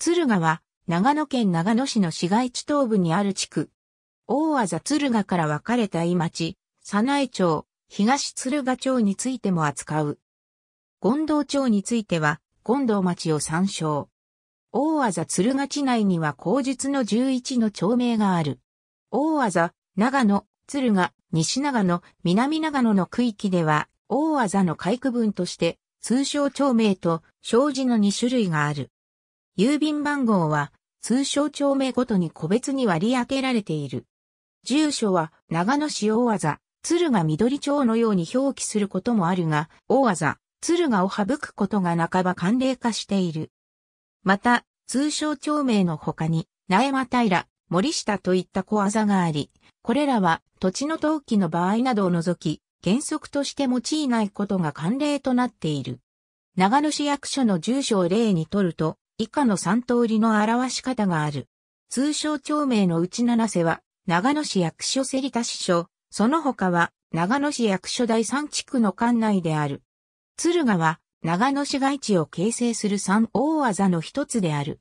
敦賀は、長野県長野市の市街地東部にある地区。大技敦賀から分かれた井町、佐内町、東敦賀町についても扱う。権藤町については、権藤町を参照。大技敦賀地内には口述の11の町名がある。大技、長野、敦賀、西長野、南長野の区域では、大技の回区分として、通称町名と、障子の2種類がある。郵便番号は通称町名ごとに個別に割り当てられている。住所は長野市大和鶴が緑町のように表記することもあるが、大和鶴がを省くことが半ば慣例化している。また、通称町名の他に、苗間平、森下といった小技があり、これらは土地の登記の場合などを除き、原則として用いないことが慣例となっている。長野市役所の住所を例にとると、以下の3通りの表し方がある。通称町名のうち七瀬は、長野市役所セリタ支所、その他は、長野市役所第三地区の管内である。敦賀は、長野市街地を形成する三大技の一つである。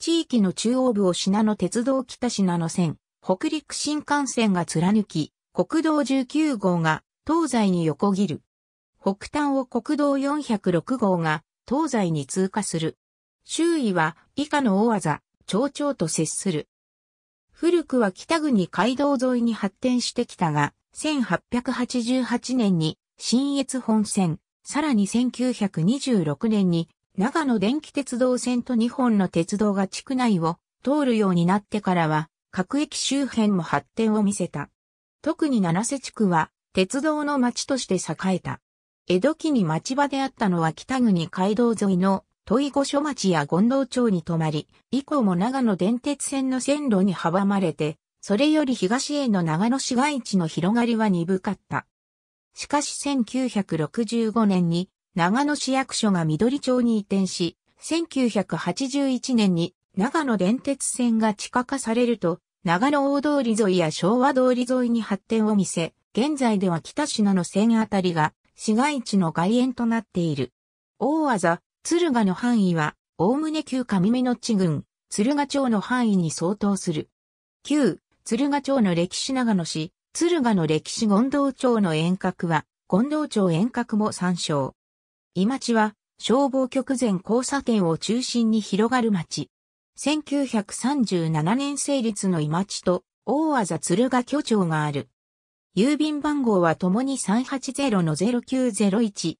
地域の中央部を品野鉄道北品野線、北陸新幹線が貫き、国道19号が東西に横切る。北端を国道406号が東西に通過する。周囲は以下の大技、町長と接する。古くは北国街道沿いに発展してきたが、1888年に新越本線、さらに1926年に長野電気鉄道線と日本の鉄道が地区内を通るようになってからは、各駅周辺も発展を見せた。特に七瀬地区は鉄道の町として栄えた。江戸期に町場であったのは北国街道沿いの都井御所町や権藤町に泊まり、以降も長野電鉄線の線路に阻まれて、それより東への長野市街地の広がりは鈍かった。しかし1965年に長野市役所が緑町に移転し、1981年に長野電鉄線が地下化されると、長野大通り沿いや昭和通り沿いに発展を見せ、現在では北品の線あたりが市街地の外縁となっている。大技、敦賀の範囲は、おおむね旧上目の地郡、敦賀町の範囲に相当する。旧、敦賀町の歴史長野市、敦賀の歴史権道町の遠隔は、権道町遠隔も参照。今町は、消防局前交差点を中心に広がる町。1937年成立の今町と、大和敦賀居町がある。郵便番号は共に380の0901。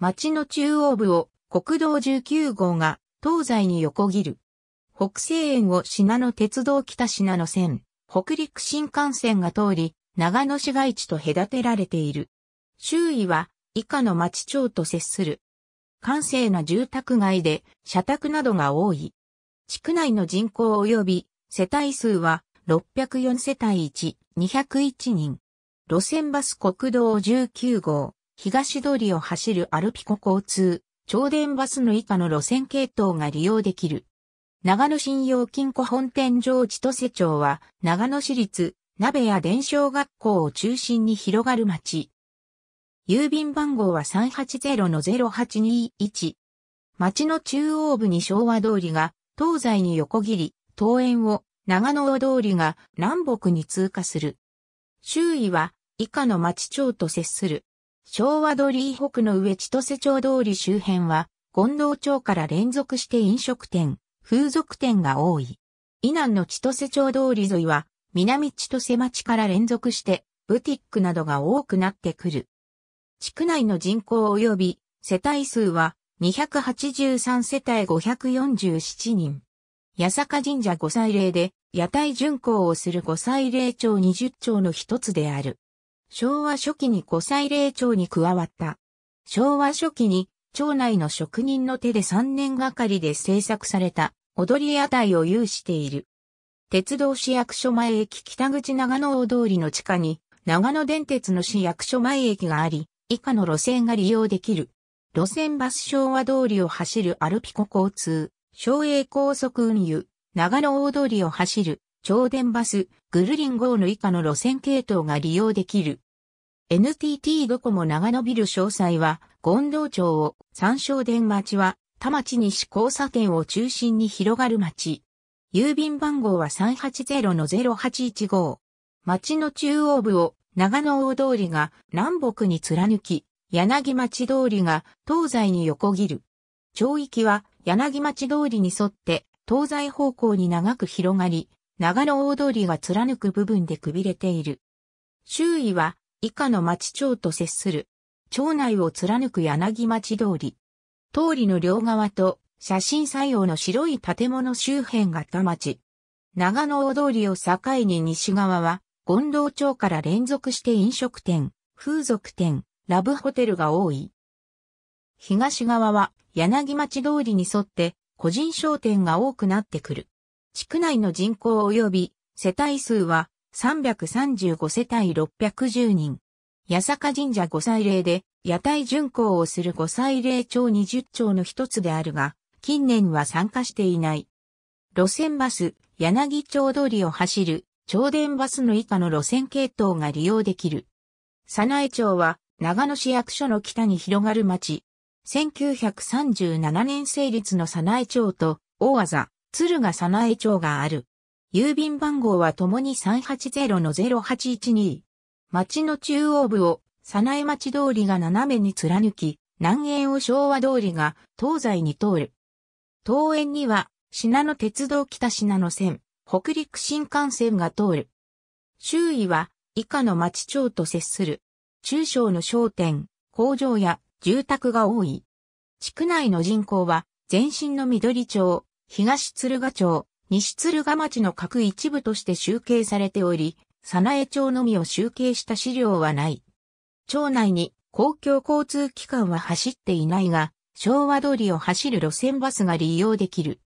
町の中央部を国道19号が東西に横切る。北西園を品の鉄道北品の線、北陸新幹線が通り、長野市街地と隔てられている。周囲は以下の町町と接する。閑静な住宅街で社宅などが多い。地区内の人口及び世帯数は604世帯1201人。路線バス国道19号、東通りを走るアルピコ交通超電バスの以下の路線系統が利用できる。長野信用金庫本店上千歳町は、長野市立、鍋屋伝承学校を中心に広がる町。郵便番号は380-0821。町の中央部に昭和通りが、東西に横切り、東園を、長野大通りが南北に通過する。周囲は以下の町町と接する。昭和ドリー北の上千歳町通り周辺は、権藤町から連続して飲食店、風俗店が多い。以南の千歳町通り沿いは、南千歳町から連続して、ブティックなどが多くなってくる。地区内の人口及び世帯数は283世帯547人。八坂神社御祭礼で屋台巡行をする御祭礼町20町の一つである。昭和初期に5歳霊長に加わった。昭和初期に町内の職人の手で3年がかりで制作された踊り屋台を有している。鉄道市役所前駅北口長野大通りの地下に長野電鉄の市役所前駅があり、以下の路線が利用できる。路線バス昭和通りを走るアルピコ交通、昭栄高速運輸、長野大通りを走る超電バス、グルリン号の以下の路線系統が利用できる。NTT ドコモ長野ビル詳細は、権道町を、三省電町は、田町西交差点を中心に広がる町。郵便番号は380-0815。町の中央部を、長野大通りが南北に貫き、柳町通りが東西に横切る。町域は柳町通りに沿って東西方向に長く広がり、長野大通りが貫く部分でくびれている。周囲は以下の町町と接する。町内を貫く柳町通り。通りの両側と写真採用の白い建物周辺が田町。長野大通りを境に西側は、権藤町から連続して飲食店、風俗店、ラブホテルが多い。東側は柳町通りに沿って個人商店が多くなってくる。地区内の人口及び世帯数は335世帯610人。八坂神社御祭礼で屋台巡行をする御祭礼町20町の一つであるが、近年は参加していない。路線バス、柳町通りを走る、町電バスの以下の路線系統が利用できる。佐苗町は、長野市役所の北に広がる町。1937年成立の佐苗町と、大技、鶴ヶ早苗町がある。郵便番号はともに380-0812。町の中央部を、早苗町通りが斜めに貫き、南縁を昭和通りが東西に通る。東園には、品野鉄道北品野線、北陸新幹線が通る。周囲は、以下の町町と接する。中小の商店、工場や住宅が多い。地区内の人口は、前身の緑町、東鶴ヶ町、西鶴ヶ町の各一部として集計されており、佐苗町のみを集計した資料はない。町内に公共交通機関は走っていないが、昭和通りを走る路線バスが利用できる。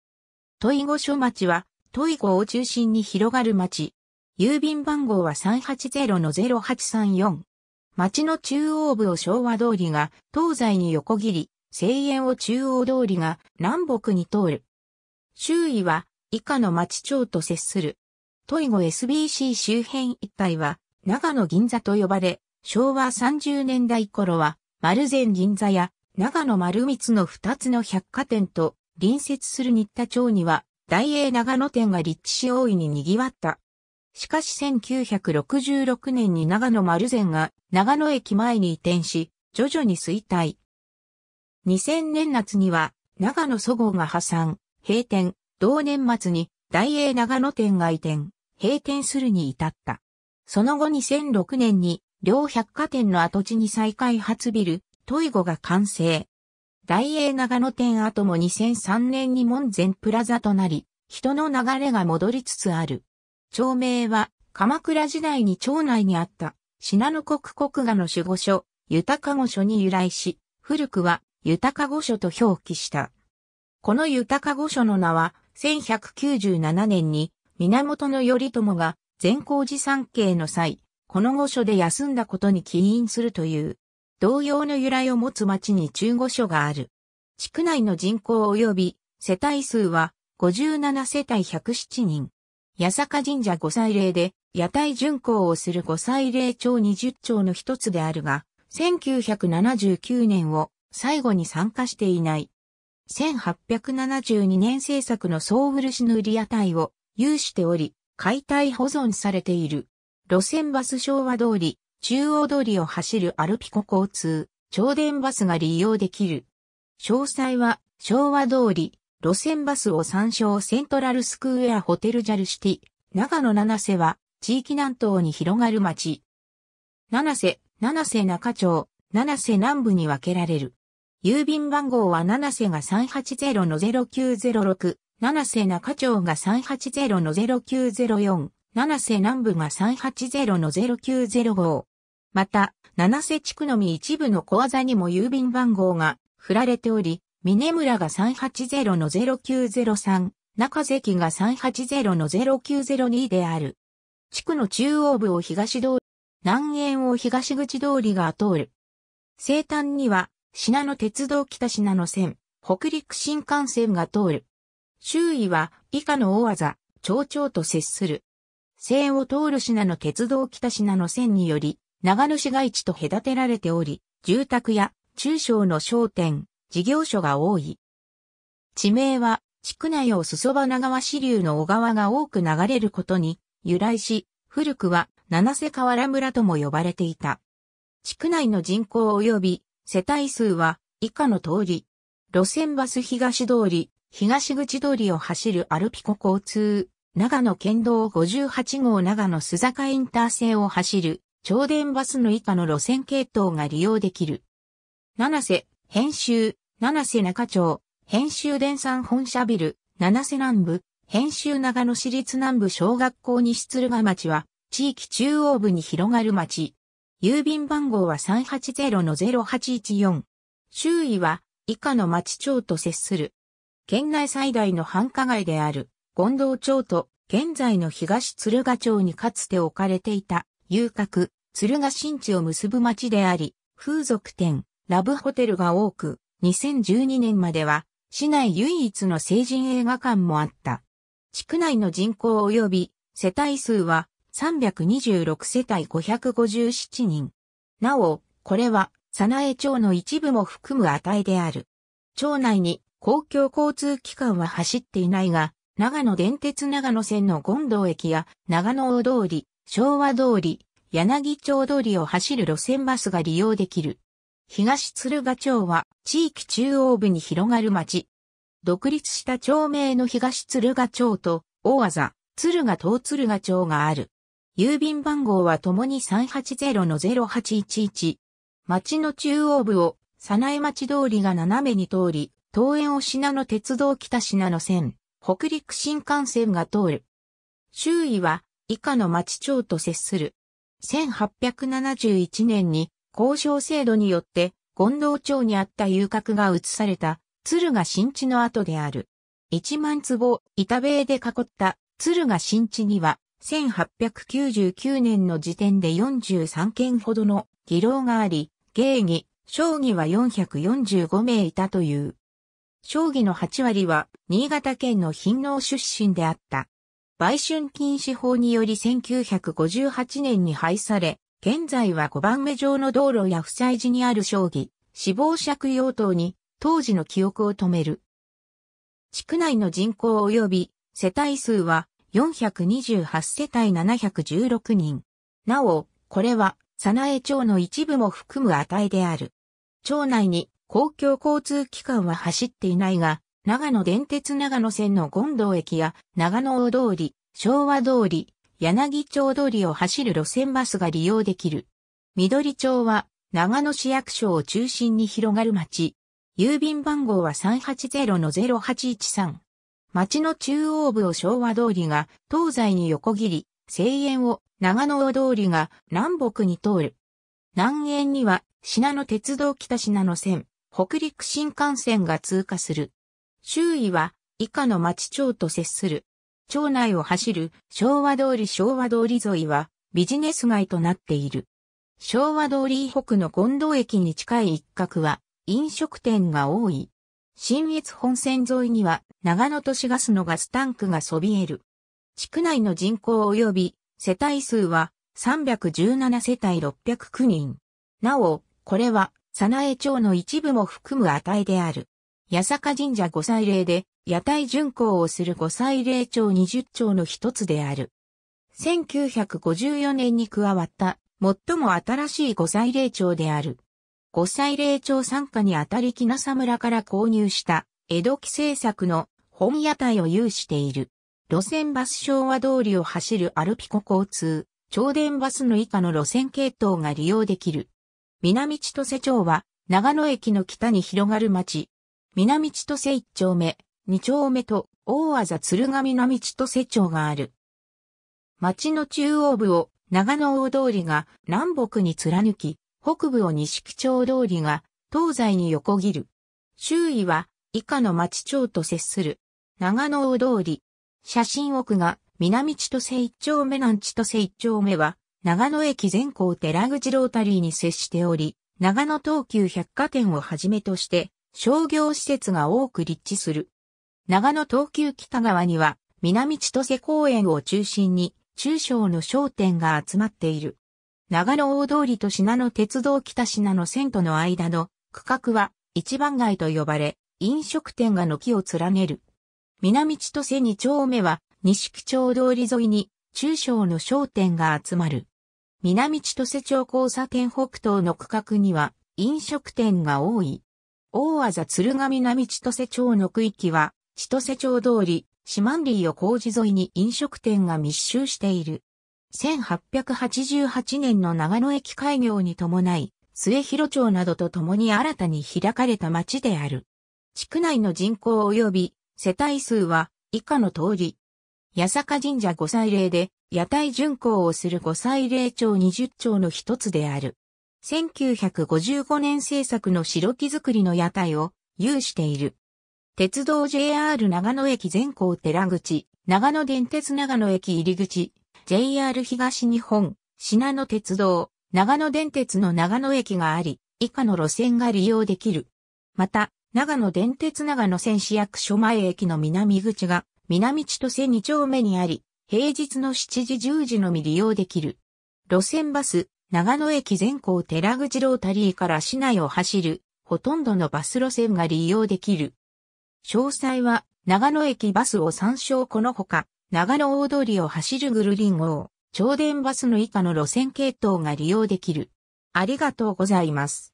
都井御所町は、都井湖を中心に広がる町。郵便番号は380-0834。町の中央部を昭和通りが東西に横切り、西園を中央通りが南北に通る。周囲は以下の町町と接する。トイゴ SBC 周辺一帯は長野銀座と呼ばれ、昭和30年代頃は丸善銀座や長野丸光の2つの百貨店と隣接する新田町には大英長野店が立地し大いに賑わった。しかし1966年に長野丸善が長野駅前に移転し、徐々に衰退。2000年夏には長野祖号が破産。閉店、同年末に大英長野店が移転、閉店するに至った。その後2006年に両百貨店の跡地に再開発ビル、トイゴが完成。大英長野店跡も2003年に門前プラザとなり、人の流れが戻りつつある。町名は、鎌倉時代に町内にあった、品の国国画の守護所、豊か御所に由来し、古くは、豊か御所と表記した。この豊か御所の名は、1197年に、源頼朝が善光寺参詣の際、この御所で休んだことに起因するという、同様の由来を持つ町に中御所がある。地区内の人口及び世帯数は57世帯107人。八坂神社御祭礼で屋台巡行をする御祭礼町20町の一つであるが、1979年を最後に参加していない。1872年製作の総漆塗り屋台を有しており、解体保存されている。路線バス昭和通り、中央通りを走るアルピコ交通、超電バスが利用できる。詳細は昭和通り、路線バスを参照セントラルスクエアホテルジャルシティ、長野七瀬は地域南東に広がる町。七瀬、七瀬中町、七瀬南部に分けられる。郵便番号は七瀬が380の0906、七瀬中町が380の0904、七瀬南部が380の0905。また、七瀬地区のみ一部の小技にも郵便番号が振られており、峰村が380の0903、中関が380の0902である。地区の中央部を東通り、南縁を東口通りが通る。生誕には信濃鉄道北信濃線、北陸新幹線が通る。周囲は以下の大技、町長と接する。線を通る信濃鉄道北信濃線により、長野市街地と隔てられており、住宅や中小の商店、事業所が多い。地名は、地区内を裾花川支流の小川が多く流れることに由来し、古くは七瀬河原村とも呼ばれていた。地区内の人口及び世帯数は以下の通り。路線バス東通り、東口通りを走るアルピコ交通、長野県道58号長野須坂インター線を走る、超電バスの以下の路線系統が利用できる。七瀬、編集、七瀬中町、編集電産本社ビル、七瀬南部、編集長野市立南部小学校西鶴ヶ町は、地域中央部に広がる町。郵便番号は380-0814。周囲は以下の町町と接する。県内最大の繁華街である、権藤町と、現在の東鶴ヶ町にかつて置かれていた、遊郭、鶴ヶ新地を結ぶ町であり、風俗店、ラブホテルが多く、2012年までは、市内唯一の成人映画館もあった。地区内の人口及び世帯数は326世帯557人。なお、これは、ナ苗町の一部も含む値である。町内に公共交通機関は走っていないが、長野電鉄長野線の権道駅や長野大通り、昭和通り、柳町通りを走る路線バスが利用できる。東鶴ヶ町は地域中央部に広がる町。独立した町名の東鶴ヶ町と、大技、鶴ヶ東鶴ヶ町がある。郵便番号はともに380 0811。町の中央部を、早苗町通りが斜めに通り、東園を品の鉄道北品の線、北陸新幹線が通る。周囲は、以下の町町と接する。1871年に、交渉制度によって、権藤町にあった遊郭が移された、鶴ヶ新地の跡である。1万坪、板塀で囲った鶴ヶ新地には、1899年の時点で43件ほどの議論があり、芸儀、将棋は445名いたという。将棋の8割は新潟県の貧農出身であった。売春禁止法により1958年に廃され、現在は5番目上の道路や不災地にある将棋、死亡借用等に当時の記憶を止める。地区内の人口及び世帯数は428世帯716人。なお、これは、佐苗町の一部も含む値である。町内に公共交通機関は走っていないが、長野電鉄長野線の権道駅や長野大通り、昭和通り、柳町通りを走る路線バスが利用できる。緑町は長野市役所を中心に広がる町。郵便番号は380の0813。町の中央部を昭和通りが東西に横切り、西園を長野大通りが南北に通る。南園には、品野鉄道北品野線、北陸新幹線が通過する。周囲は、以下の町町と接する。町内を走る昭和通り昭和通り沿いは、ビジネス街となっている。昭和通り以北の近藤駅に近い一角は、飲食店が多い。新越本線沿いには長野都市ガスのガスタンクがそびえる。地区内の人口及び世帯数は317世帯609人。なお、これは、佐苗町の一部も含む値である。八坂神社五祭礼で、屋台巡行をする五祭礼町20町の一つである。1954年に加わった、最も新しい五祭礼町である。五歳霊長参加にあたり木笠村から購入した江戸期製作の本屋台を有している。路線バス昭和通りを走るアルピコ交通、超電バスの以下の路線系統が利用できる。南千歳町は長野駅の北に広がる町。南千歳一丁目、二丁目と大和鶴ヶ南千歳町がある。町の中央部を長野大通りが南北に貫き、北部を西区町通りが東西に横切る。周囲は以下の町町と接する。長野大通り。写真奥が南千歳一丁目南千歳一丁目は長野駅全校寺口ロータリーに接しており、長野東急百貨店をはじめとして商業施設が多く立地する。長野東急北側には南千歳公園を中心に中小の商店が集まっている。長野大通りと品野鉄道北品野線との間の区画は一番街と呼ばれ、飲食店が軒を連ねる。南千歳二丁目は、西木町通り沿いに中小の商店が集まる。南千歳町交差点北東の区画には飲食店が多い。大技鶴ヶ南千歳町の区域は、千歳町通り、四万里を工事沿いに飲食店が密集している。1888年の長野駅開業に伴い、末広町などと共に新たに開かれた町である。地区内の人口及び世帯数は以下の通り。八坂神社御祭礼で屋台巡行をする御祭礼町20町の一つである。1955年製作の白木造りの屋台を有している。鉄道 JR 長野駅全校寺口、長野電鉄長野駅入り口、JR 東日本、品野鉄道、長野電鉄の長野駅があり、以下の路線が利用できる。また、長野電鉄長野線市役所前駅の南口が、南千歳2丁目にあり、平日の7時10時のみ利用できる。路線バス、長野駅全校寺口ロータリーから市内を走る、ほとんどのバス路線が利用できる。詳細は、長野駅バスを参照このほか、長野大通りを走るグルリン号、超電バスの以下の路線系統が利用できる。ありがとうございます。